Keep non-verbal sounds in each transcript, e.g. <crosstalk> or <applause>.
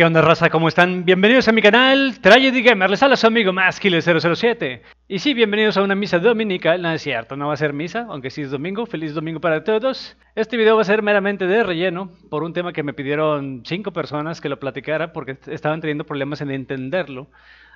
¿Qué onda raza? ¿Cómo están? Bienvenidos a mi canal Tragedy Gamer, les habla su amigo Maskile007 Y sí, bienvenidos a una misa dominical, no es cierto, no va a ser misa, aunque sí es domingo, feliz domingo para todos Este video va a ser meramente de relleno, por un tema que me pidieron cinco personas que lo platicara porque estaban teniendo problemas en entenderlo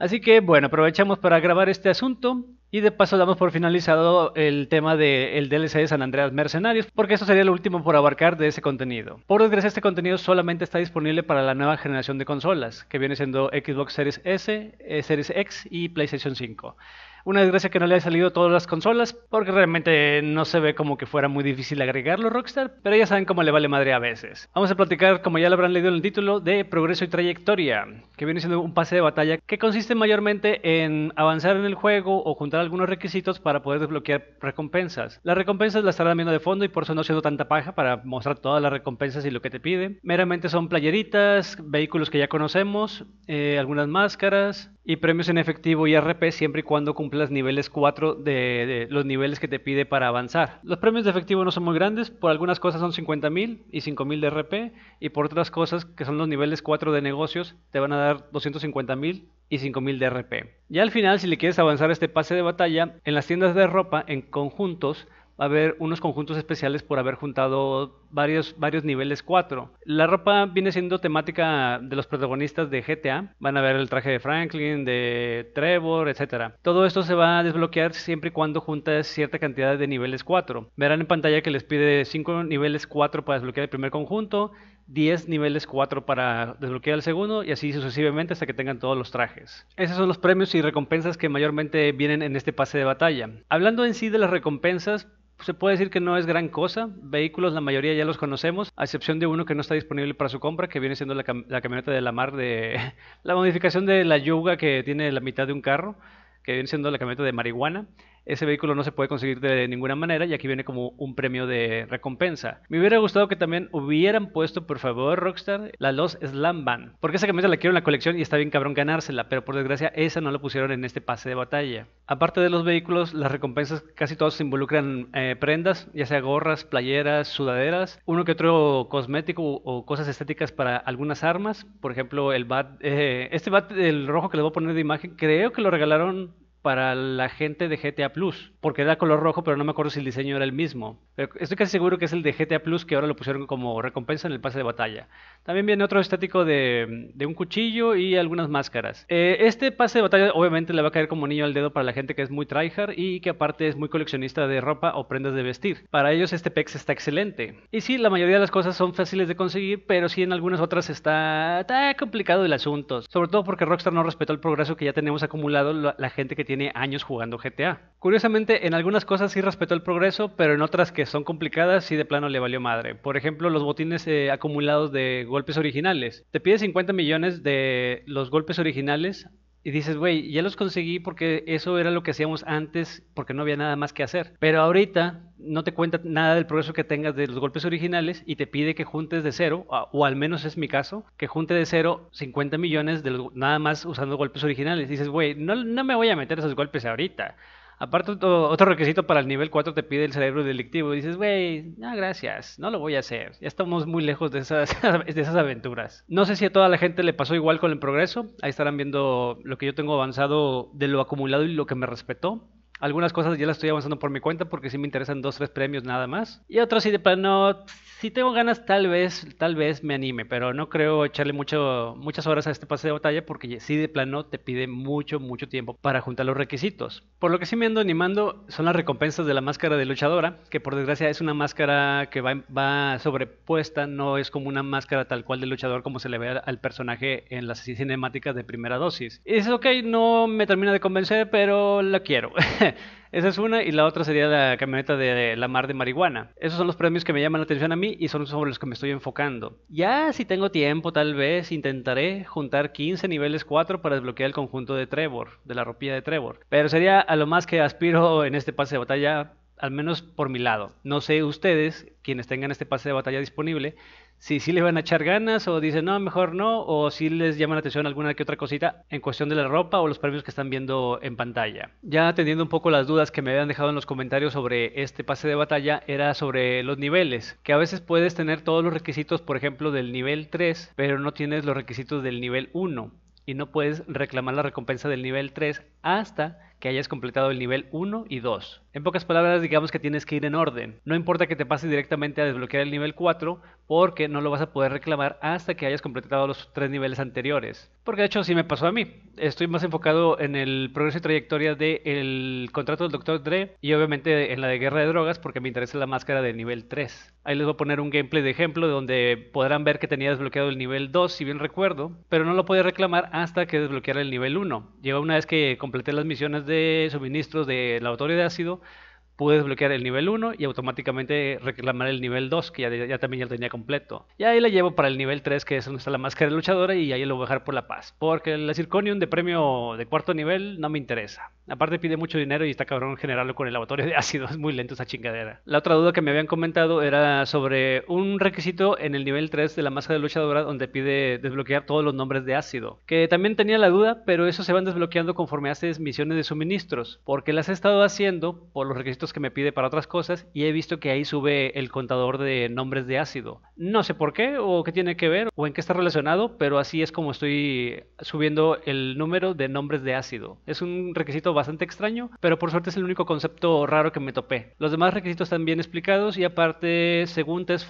Así que bueno, aprovechamos para grabar este asunto y de paso damos por finalizado el tema del DLC de San Andreas Mercenarios, porque eso sería lo último por abarcar de ese contenido. Por desgracia este contenido solamente está disponible para la nueva generación de consolas, que viene siendo Xbox Series S, eh, Series X y PlayStation 5. Una desgracia que no le haya salido todas las consolas, porque realmente no se ve como que fuera muy difícil agregarlo Rockstar, pero ya saben cómo le vale madre a veces. Vamos a platicar, como ya lo habrán leído en el título, de progreso y trayectoria, que viene siendo un pase de batalla que consiste mayormente en avanzar en el juego o juntar algunos requisitos para poder desbloquear recompensas. Las recompensas las estarán viendo de fondo y por eso no siendo tanta paja para mostrar todas las recompensas y lo que te piden Meramente son playeritas, vehículos que ya conocemos, eh, algunas máscaras y premios en efectivo y RP siempre y cuando cumplan los niveles 4 de, los niveles que te pide para avanzar. Los premios de efectivo no son muy grandes, por algunas cosas son 50.000 y 5.000 de RP, y por otras cosas que son los niveles 4 de negocios, te van a dar 250.000 y 5000 de RP. Ya al final, si le quieres avanzar este pase de batalla, en las tiendas de ropa en conjuntos va a haber unos conjuntos especiales por haber juntado varios, varios niveles 4. La ropa viene siendo temática de los protagonistas de GTA. Van a ver el traje de Franklin, de Trevor, etc. Todo esto se va a desbloquear siempre y cuando juntas cierta cantidad de niveles 4. Verán en pantalla que les pide 5 niveles 4 para desbloquear el primer conjunto, 10 niveles 4 para desbloquear el segundo y así sucesivamente hasta que tengan todos los trajes. Esos son los premios y recompensas que mayormente vienen en este pase de batalla. Hablando en sí de las recompensas, se puede decir que no es gran cosa. Vehículos, la mayoría ya los conocemos, a excepción de uno que no está disponible para su compra, que viene siendo la, camioneta de la mar de <laughs> la modificación de la yuga que tiene la mitad de un carro, que viene siendo la camioneta de marihuana. Ese vehículo no se puede conseguir de ninguna manera y aquí viene como un premio de recompensa. Me hubiera gustado que también hubieran puesto, por favor, Rockstar, la Los Slam Band. Porque esa camisa la quiero en la colección y está bien cabrón ganársela, pero por desgracia esa no la pusieron en este pase de batalla. Aparte de los vehículos, las recompensas casi todas involucran eh, prendas, ya sea gorras, playeras, sudaderas, uno que otro cosmético o cosas estéticas para algunas armas. Por ejemplo, el bat, eh, este bat, el rojo que le voy a poner de imagen, creo que lo regalaron para la gente de GTA Plus, porque era color rojo, pero no me acuerdo si el diseño era el mismo. Eh, estoy casi seguro que es el de GTA Plus, que ahora lo pusieron como recompensa en el pase de batalla. También viene otro estético de, un cuchillo y algunas máscaras. Eh, este pase de batalla obviamente le va a caer como niño al dedo para la gente que es muy tryhard y que aparte es muy coleccionista de ropa o prendas de vestir. Para ellos este PEX está excelente. Y sí, la mayoría de las cosas son fáciles de conseguir, pero sí en algunas otras está, complicado el asunto. Sobre todo porque Rockstar no respetó el progreso que ya tenemos acumulado la, la gente que tiene años jugando GTA. Curiosamente, en algunas cosas sí respetó el progreso, pero en otras que son complicadas sí de plano le valió madre. Por ejemplo, los botines eh, acumulados de golpes originales. Te pide 50 millones de los golpes originales y dices, güey, ya los conseguí porque eso era lo que hacíamos antes porque no había nada más que hacer. Pero ahorita no te cuenta nada del progreso que tengas de los golpes originales y te pide que juntes de cero, o al menos es mi caso, que junte de cero 50 millones de nada más usando golpes originales. dices, güey, no, no me voy a meter esos golpes ahorita. Aparte, otro, requisito para el nivel 4 te pide el cerebro delictivo. Y dices, güey, no, gracias, no lo voy a hacer. Ya estamos muy lejos de esas, <laughs> de esas aventuras. No sé si a toda la gente le pasó igual con el progreso. Ahí estarán viendo lo que yo tengo avanzado de lo acumulado y lo que me respetó. Algunas cosas ya las estoy avanzando por mi cuenta porque sí me interesan dos, tres premios nada más. Y otros sí de plano, si tengo ganas tal vez, tal vez me anime, pero no creo echarle mucho, muchas horas a este pase de batalla porque sí de plano te pide mucho, mucho tiempo para juntar los requisitos. Por lo que sí me ando animando son las recompensas de la máscara de luchadora, que por desgracia es una máscara que va, va sobrepuesta, no es como una máscara tal cual de luchador como se le ve al personaje en las cinemáticas de primera dosis. Y es ok, no me termina de convencer, pero la quiero. <laughs> <laughs> Esa es una y la otra sería la camioneta de la mar de marihuana. Esos son los premios que me llaman la atención a mí y son sobre los que me estoy enfocando. Ya si tengo tiempo, tal vez intentaré juntar 15 niveles 4 para desbloquear el conjunto de Trevor, de la ropilla de Trevor. Pero sería a lo más que aspiro en este pase de batalla al menos por mi lado. No sé ustedes, quienes tengan este pase de batalla disponible, si sí le van a echar ganas o dicen, no, mejor no, o si les llama la atención alguna que otra cosita en cuestión de la ropa o los premios que están viendo en pantalla. Ya atendiendo un poco las dudas que me habían dejado en los comentarios sobre este pase de batalla, era sobre los niveles, que a veces puedes tener todos los requisitos, por ejemplo, del nivel 3, pero no tienes los requisitos del nivel 1 y no puedes reclamar la recompensa del nivel 3 hasta que hayas completado el nivel 1 y 2. En pocas palabras, digamos que tienes que ir en orden. No importa que te pase directamente a desbloquear el nivel 4, porque no lo vas a poder reclamar hasta que hayas completado los tres niveles anteriores. Porque de hecho sí me pasó a mí. Estoy más enfocado en el progreso y trayectoria del el contrato del Dr. Dre y obviamente en la de guerra de drogas porque me interesa la máscara del nivel 3. Ahí les voy a poner un gameplay de ejemplo donde podrán ver que tenía desbloqueado el nivel 2, si bien recuerdo, pero no lo podía reclamar hasta que desbloqueara el nivel 1. Lleva una vez que completé las misiones de suministros la lavatorio de ácido, pude desbloquear el nivel 1 y automáticamente reclamar el nivel 2, que ya, también ya lo tenía completo. Y ahí la llevo para el nivel 3, que es donde está la máscara de luchadora, y ahí lo voy a dejar por la paz. Porque el Zirconium de premio de cuarto nivel no me interesa. Aparte pide mucho dinero y está cabrón generarlo con el laboratorio de <laughs> ácido. Es muy lento esa chingadera. La otra duda que me habían comentado era sobre un requisito en el nivel 3 de la masa de luchadora donde pide desbloquear todos los nombres de ácido. Que también tenía la duda, pero eso se van desbloqueando conforme haces misiones de suministros. Porque las he estado haciendo por los requisitos que me pide para otras cosas y he visto que ahí sube el contador de nombres de ácido. No sé por qué o qué tiene que ver o en qué está relacionado, pero así es como estoy subiendo el número de nombres de ácido. Es un requisito bastante extraño, pero por suerte es el único concepto raro que me topé. Los demás requisitos están bien explicados y aparte, según Test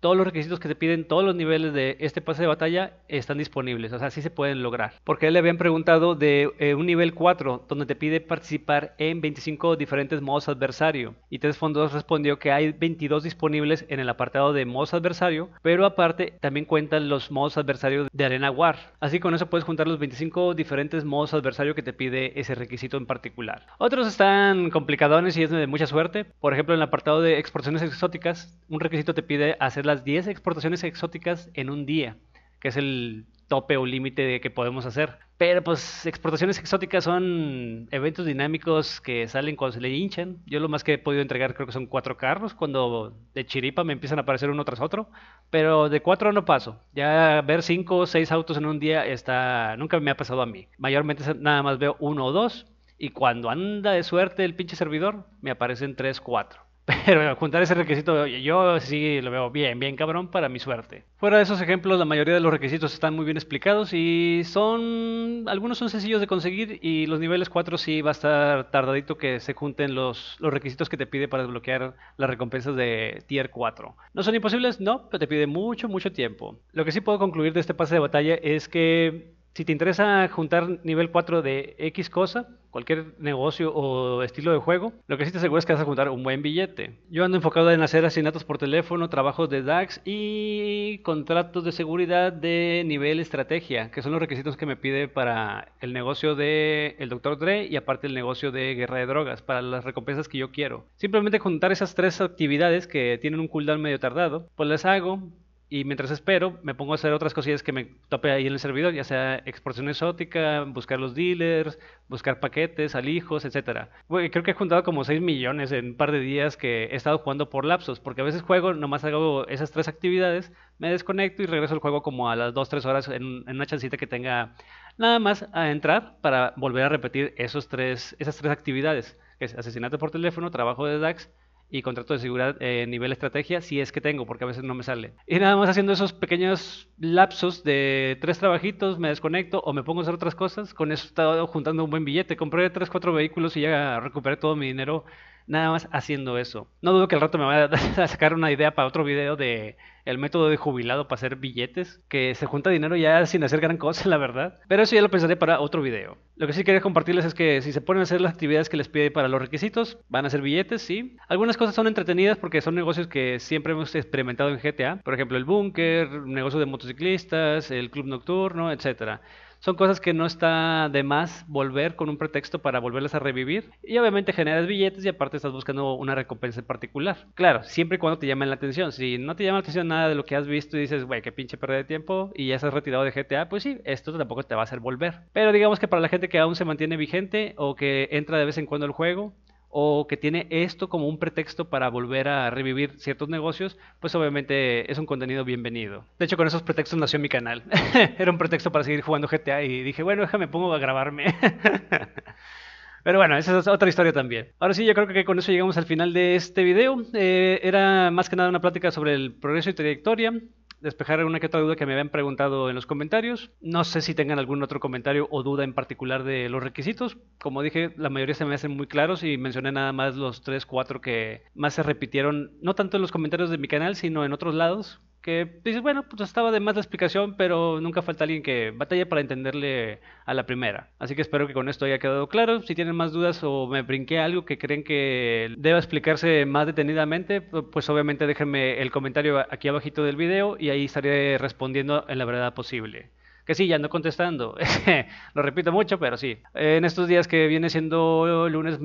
todos los requisitos que te piden todos los niveles de este pase de batalla están disponibles, o sea, sí se pueden lograr. Porque le habían preguntado de eh, un nivel 4, donde te pide participar en 25 diferentes modos adversario, y Test respondió que hay 22 disponibles en el apartado de modos adversario, pero aparte también cuentan los modos adversarios de Arena War. Así con eso puedes juntar los 25 diferentes modos adversario que te pide ese requisito en particular. Otros están complicadones y es de mucha suerte. Por ejemplo, en el apartado de exportaciones exóticas, un requisito te pide hacer las 10 exportaciones exóticas en un día, que es el tope o límite de que podemos hacer. Pero pues exportaciones exóticas son eventos dinámicos que salen cuando se le hinchan. Yo lo más que he podido entregar creo que son cuatro carros, cuando de chiripa me empiezan a aparecer uno tras otro. Pero de cuatro no paso. Ya ver cinco o seis autos en un día está nunca me ha pasado a mí. Mayormente nada más veo uno o dos. Y cuando anda de suerte el pinche servidor, me aparecen 3, 4. <laughs> Pero juntar ese requisito yo sí lo veo bien, bien cabrón para mi suerte. Fuera de esos ejemplos, la mayoría de los requisitos están muy bien explicados y son... Algunos son sencillos de conseguir y los niveles 4 sí va a estar tardadito que se junten los, los requisitos que te pide para desbloquear las recompensas de tier 4. ¿No son imposibles? No, pero te pide mucho, mucho tiempo. Lo que sí puedo concluir de este pase de batalla es que si te interesa juntar nivel 4 de X cosa, cualquier negocio o estilo de juego, lo que sí te aseguro es que vas a juntar un buen billete. Yo ando enfocado en hacer asignatos por teléfono, trabajos de DAX y contratos de seguridad de nivel estrategia, que son los requisitos que me pide para el negocio de el Dr. Dre y aparte el negocio de guerra de drogas, para las recompensas que yo quiero. Simplemente juntar esas tres actividades que tienen un cooldown medio tardado, pues las hago, y mientras espero, me pongo a hacer otras cosillas que me tope ahí en el servidor, ya sea exportación exótica, buscar los dealers, buscar paquetes, alijos, etc. creo que he juntado como 6 millones en un par de días que he estado jugando por lapsos, porque a veces juego, nomás hago esas tres actividades, me desconecto y regreso al juego como a las 2-3 horas en, una chancita que tenga nada más a entrar para volver a repetir esos tres, esas tres actividades, que es asesinato por teléfono, trabajo de DAX y contrato de seguridad eh, nivel estrategia, si es que tengo, porque a veces no me sale. Y nada más haciendo esos pequeños lapsos de tres trabajitos, me desconecto o me pongo a hacer otras cosas. Con eso he estado juntando un buen billete. Compré tres, cuatro vehículos y ya recuperé todo mi dinero nada más haciendo eso. No dudo que al rato me vaya <laughs> a sacar una idea para otro video de el método de jubilado para hacer billetes, que se junta dinero ya sin hacer gran cosa, <laughs> la verdad. Pero eso ya lo pensaré para otro video. Lo que sí quería compartirles es que si se ponen a hacer las actividades que les pide para los requisitos, van a hacer billetes, sí. Algunas cosas son entretenidas porque son negocios que siempre hemos experimentado en GTA. Por ejemplo, el búnker, negocio de motociclistas, el club nocturno, etcétera son cosas que no está de más volver con un pretexto para volverlas a revivir. Y obviamente generas billetes y aparte estás buscando una recompensa en particular. Claro, siempre y cuando te llamen la atención. Si no te llama la atención nada de lo que has visto y dices, güey, qué pinche pérdida de tiempo y ya estás retirado de GTA, pues sí, esto tampoco te va a hacer volver. Pero digamos que para la gente que aún se mantiene vigente o que entra de vez en cuando al juego, o que tiene esto como un pretexto para volver a revivir ciertos negocios, pues obviamente es un contenido bienvenido. De hecho, con esos pretextos nació mi canal. <laughs> Era un pretexto para seguir jugando GTA y dije, bueno, déjame pongo a grabarme. <laughs> Pero bueno, esa es otra historia también. Ahora sí, yo creo que con eso llegamos al final de este video. Eh, era más que nada una plática sobre el progreso y trayectoria despejar alguna que otra duda que me habían preguntado en los comentarios. No sé si tengan algún otro comentario o duda en particular de los requisitos. Como dije, la mayoría se me hacen muy claros y mencioné nada más los 3, 4 que más se repitieron, no tanto en los comentarios de mi canal, sino en otros lados. Que dice bueno, pues estaba de más la explicación, pero nunca falta alguien que batalla para entenderle a la primera. Así que espero que con esto haya quedado claro. Si tienen más dudas o me brinqué algo que creen que deba explicarse más detenidamente, pues obviamente déjenme el comentario aquí abajito del video y ahí estaré respondiendo en la verdad posible que sí, ya ando contestando. <laughs> Lo repito mucho, pero sí. En estos días que viene siendo lunes,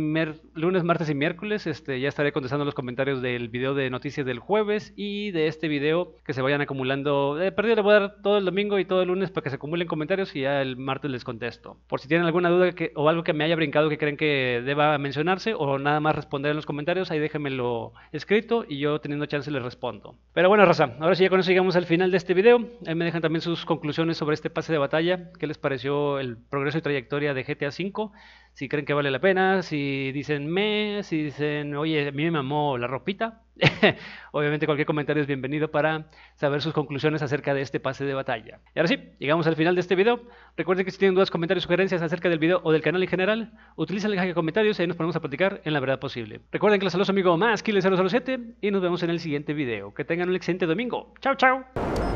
lunes martes y miércoles, este, ya estaré contestando los comentarios del video de noticias del jueves y de este video que se vayan acumulando. Eh, perdido le voy a dar todo el domingo y todo el lunes para que se acumulen comentarios y ya el martes les contesto. Por si tienen alguna duda que, o algo que me haya brincado que creen que deba mencionarse o nada más responder en los comentarios, ahí déjenmelo escrito y yo teniendo chance les respondo. Pero bueno, Rosa, ahora sí ya con eso llegamos al final de este video. Ahí me dejan también sus conclusiones sobre este este pase de batalla. ¿Qué les pareció el progreso y trayectoria de GTA V? Si creen que vale la pena, si dicen me, si dicen, oye, a mí me mamó la ropita. <laughs> Obviamente cualquier comentario es bienvenido para saber sus conclusiones acerca de este pase de batalla. Y ahora sí, llegamos al final de este video. Recuerden que si tienen dudas, comentarios, sugerencias acerca del video o del canal en general, utilicen el caja de comentarios y nos ponemos a platicar en la verdad posible. Recuerden que los saludos amigo más los 007 y nos vemos en el siguiente video. Que tengan un excelente domingo. Chao, chao.